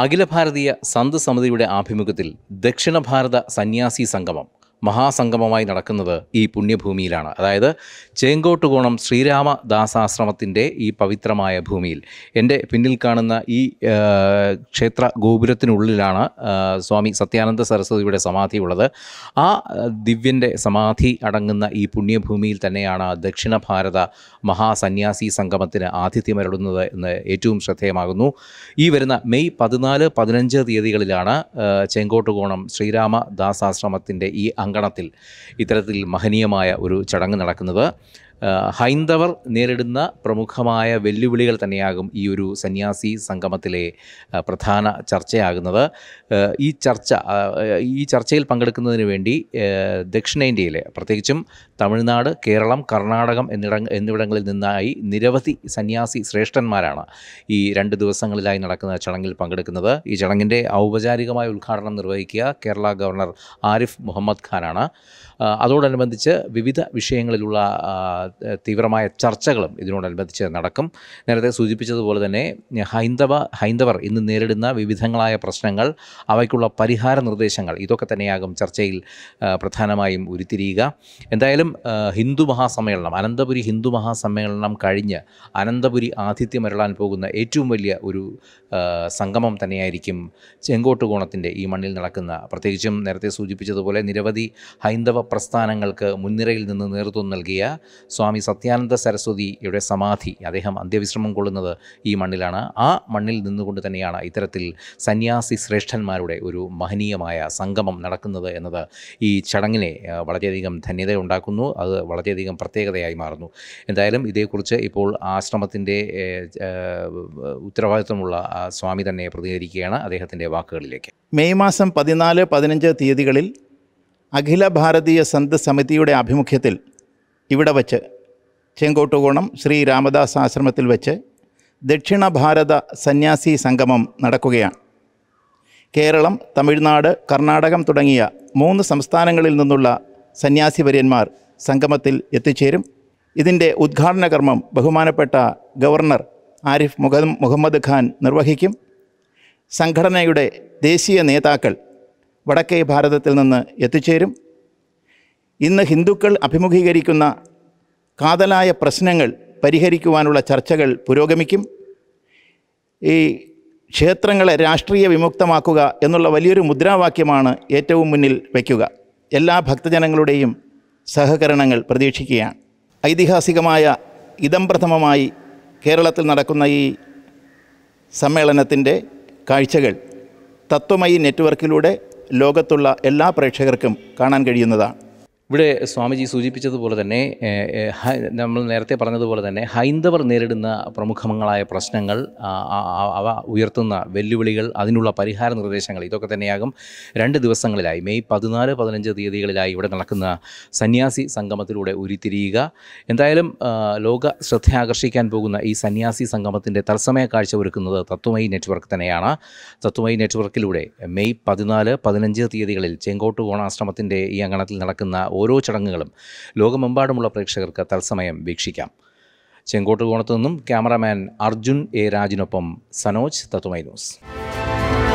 അഖില ഭാരതീയ സന്ത് സമിതിയുടെ ആഭിമുഖ്യത്തിൽ ദക്ഷിണ ഭാരത സന്യാസി സംഗമം മഹാസംഗമമായി നടക്കുന്നത് ഈ പുണ്യഭൂമിയിലാണ് അതായത് ചേങ്കോട്ടുകോണം ശ്രീരാമദാസാശ്രമത്തിൻ്റെ ഈ പവിത്രമായ ഭൂമിയിൽ എൻ്റെ പിന്നിൽ കാണുന്ന ഈ ക്ഷേത്ര ഗോപുരത്തിനുള്ളിലാണ് സ്വാമി സത്യാനന്ദ സരസ്വതിയുടെ സമാധി ഉള്ളത് ആ ദിവ്യൻ്റെ സമാധി അടങ്ങുന്ന ഈ പുണ്യഭൂമിയിൽ തന്നെയാണ് ദക്ഷിണ ഭാരത മഹാസന്യാസി സംഗമത്തിന് ആതിഥ്യമരുടുന്നത് എന്ന് ഏറ്റവും ശ്രദ്ധേയമാകുന്നു ഈ വരുന്ന മെയ് പതിനാല് പതിനഞ്ച് തീയതികളിലാണ് ചെങ്കോട്ടുകോണം ശ്രീരാമദാസാശ്രമത്തിൻ്റെ ഈ അങ്കണത്തിൽ ഇത്തരത്തിൽ മഹനീയമായ ഒരു ചടങ്ങ് നടക്കുന്നത് ഹൈന്ദവർ നേരിടുന്ന പ്രമുഖമായ വെല്ലുവിളികൾ തന്നെയാകും ഈ ഒരു സന്യാസി സംഗമത്തിലെ പ്രധാന ചർച്ചയാകുന്നത് ഈ ചർച്ച ഈ ചർച്ചയിൽ പങ്കെടുക്കുന്നതിന് വേണ്ടി ദക്ഷിണേന്ത്യയിലെ പ്രത്യേകിച്ചും തമിഴ്നാട് കേരളം കർണാടകം എന്നിട എന്നിവിടങ്ങളിൽ നിന്നായി നിരവധി സന്യാസി ശ്രേഷ്ഠന്മാരാണ് ഈ രണ്ട് ദിവസങ്ങളിലായി നടക്കുന്ന ചടങ്ങിൽ പങ്കെടുക്കുന്നത് ഈ ചടങ്ങിൻ്റെ ഔപചാരികമായ ഉദ്ഘാടനം നിർവഹിക്കുക കേരള ഗവർണർ ആരിഫ് മുഹമ്മദ് ഖാനാണ് അതോടനുബന്ധിച്ച് വിവിധ വിഷയങ്ങളിലുള്ള തീവ്രമായ ചർച്ചകളും ഇതിനോടനുബന്ധിച്ച് നടക്കും നേരത്തെ സൂചിപ്പിച്ചതുപോലെ തന്നെ ഹൈന്ദവ ഹൈന്ദവർ ഇന്ന് നേരിടുന്ന വിവിധങ്ങളായ പ്രശ്നങ്ങൾ അവയ്ക്കുള്ള പരിഹാര നിർദ്ദേശങ്ങൾ ഇതൊക്കെ തന്നെയാകും ചർച്ചയിൽ പ്രധാനമായും ഉരുത്തിരിയുക എന്തായാലും ഹിന്ദു മഹാസമ്മേളനം അനന്തപുരി ഹിന്ദു മഹാസമ്മേളനം കഴിഞ്ഞ് അനന്തപുരി ആതിഥ്യമരുളാൻ പോകുന്ന ഏറ്റവും വലിയ ഒരു സംഗമം തന്നെയായിരിക്കും ചെങ്കോട്ടുകോണത്തിൻ്റെ ഈ മണ്ണിൽ നടക്കുന്ന പ്രത്യേകിച്ചും നേരത്തെ സൂചിപ്പിച്ചതുപോലെ നിരവധി ഹൈന്ദവ പ്രസ്ഥാനങ്ങൾക്ക് മുൻനിരയിൽ നിന്ന് നേതൃത്വം നൽകിയ സ്വാമി സത്യാനന്ദ സരസ്വതിയുടെ സമാധി അദ്ദേഹം അന്ത്യവിശ്രമം കൊള്ളുന്നത് ഈ മണ്ണിലാണ് ആ മണ്ണിൽ നിന്നുകൊണ്ട് തന്നെയാണ് ഇത്തരത്തിൽ സന്യാസി ശ്രേഷ്ഠന്മാരുടെ ഒരു മഹനീയമായ സംഗമം നടക്കുന്നത് എന്നത് ഈ ചടങ്ങിനെ വളരെയധികം ഉണ്ടാക്കുന്നു അത് വളരെയധികം പ്രത്യേകതയായി മാറുന്നു എന്തായാലും ഇതേക്കുറിച്ച് ഇപ്പോൾ ആശ്രമത്തിൻ്റെ ഉത്തരവാദിത്വമുള്ള സ്വാമി തന്നെ പ്രതികരിക്കുകയാണ് അദ്ദേഹത്തിൻ്റെ വാക്കുകളിലേക്ക് മെയ് മാസം പതിനാല് പതിനഞ്ച് തീയതികളിൽ അഖില ഭാരതീയ സന്ത് സമിതിയുടെ ആഭിമുഖ്യത്തിൽ ഇവിടെ വച്ച് ചെങ്കോട്ടുകോണം ശ്രീ രാമദാസ് ആശ്രമത്തിൽ വച്ച് ദക്ഷിണ ഭാരത സന്യാസി സംഗമം നടക്കുകയാണ് കേരളം തമിഴ്നാട് കർണാടകം തുടങ്ങിയ മൂന്ന് സംസ്ഥാനങ്ങളിൽ നിന്നുള്ള സന്യാസി വര്യന്മാർ സംഗമത്തിൽ എത്തിച്ചേരും ഇതിൻ്റെ ഉദ്ഘാടന കർമ്മം ബഹുമാനപ്പെട്ട ഗവർണർ ആരിഫ് മുഹ മുഹമ്മദ് ഖാൻ നിർവഹിക്കും സംഘടനയുടെ ദേശീയ നേതാക്കൾ വടക്കേ ഭാരതത്തിൽ നിന്ന് എത്തിച്ചേരും ഇന്ന് ഹിന്ദുക്കൾ അഭിമുഖീകരിക്കുന്ന കാതലായ പ്രശ്നങ്ങൾ പരിഹരിക്കുവാനുള്ള ചർച്ചകൾ പുരോഗമിക്കും ഈ ക്ഷേത്രങ്ങളെ രാഷ്ട്രീയ വിമുക്തമാക്കുക എന്നുള്ള വലിയൊരു മുദ്രാവാക്യമാണ് ഏറ്റവും മുന്നിൽ വയ്ക്കുക എല്ലാ ഭക്തജനങ്ങളുടെയും സഹകരണങ്ങൾ പ്രതീക്ഷിക്കുകയാണ് ഐതിഹാസികമായ ഇതംപ്രഥമമായി കേരളത്തിൽ നടക്കുന്ന ഈ സമ്മേളനത്തിൻ്റെ കാഴ്ചകൾ തത്വമയി നെറ്റ്വർക്കിലൂടെ ലോകത്തുള്ള എല്ലാ പ്രേക്ഷകർക്കും കാണാൻ കഴിയുന്നതാണ് ഇവിടെ സ്വാമിജി സൂചിപ്പിച്ചതുപോലെ തന്നെ നമ്മൾ നേരത്തെ പറഞ്ഞതുപോലെ തന്നെ ഹൈന്ദവർ നേരിടുന്ന പ്രമുഖങ്ങളായ പ്രശ്നങ്ങൾ അവ ഉയർത്തുന്ന വെല്ലുവിളികൾ അതിനുള്ള പരിഹാര നിർദ്ദേശങ്ങൾ ഇതൊക്കെ തന്നെയാകും രണ്ട് ദിവസങ്ങളിലായി മെയ് പതിനാല് പതിനഞ്ച് തീയതികളിലായി ഇവിടെ നടക്കുന്ന സന്യാസി സംഗമത്തിലൂടെ ഉരുത്തിരിയുക എന്തായാലും ലോക ശ്രദ്ധ ആകർഷിക്കാൻ പോകുന്ന ഈ സന്യാസി സംഗമത്തിൻ്റെ തത്സമയ കാഴ്ച ഒരുക്കുന്നത് തത്വമയി നെറ്റ്വർക്ക് തന്നെയാണ് തത്വമയി നെറ്റ്വർക്കിലൂടെ മെയ് പതിനാല് പതിനഞ്ച് തീയതികളിൽ ചെങ്കോട്ട് കോണാശ്രമത്തിൻ്റെ ഈ അങ്കണത്തിൽ നടക്കുന്ന ഓരോ ചടങ്ങുകളും ലോകമെമ്പാടുമുള്ള പ്രേക്ഷകർക്ക് തത്സമയം വീക്ഷിക്കാം ചെങ്കോട്ടുകോണത്തു നിന്നും ക്യാമറാമാൻ അർജുൻ എ രാജിനൊപ്പം സനോജ് തത്തുമൈ ന്യൂസ്